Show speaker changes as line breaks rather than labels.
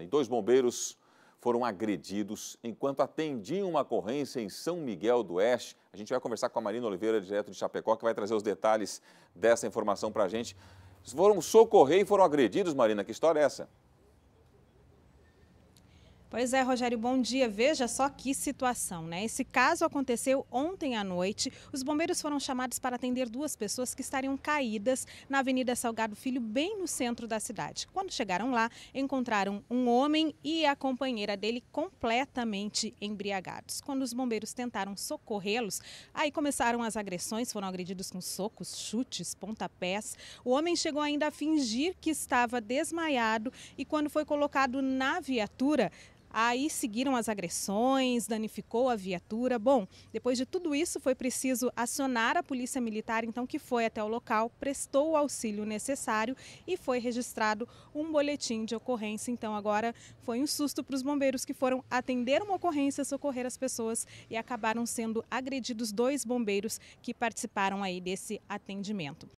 Né? E dois bombeiros foram agredidos enquanto atendiam uma ocorrência em São Miguel do Oeste. A gente vai conversar com a Marina Oliveira, direto de Chapecó, que vai trazer os detalhes dessa informação para a gente. Foram socorrer e foram agredidos, Marina. Que história é essa?
Pois é, Rogério, bom dia. Veja só que situação, né? Esse caso aconteceu ontem à noite. Os bombeiros foram chamados para atender duas pessoas que estariam caídas na Avenida Salgado Filho, bem no centro da cidade. Quando chegaram lá, encontraram um homem e a companheira dele completamente embriagados. Quando os bombeiros tentaram socorrê-los, aí começaram as agressões, foram agredidos com socos, chutes, pontapés. O homem chegou ainda a fingir que estava desmaiado e quando foi colocado na viatura, Aí seguiram as agressões, danificou a viatura. Bom, depois de tudo isso, foi preciso acionar a polícia militar, então, que foi até o local, prestou o auxílio necessário e foi registrado um boletim de ocorrência. Então, agora foi um susto para os bombeiros que foram atender uma ocorrência, socorrer as pessoas e acabaram sendo agredidos dois bombeiros que participaram aí desse atendimento.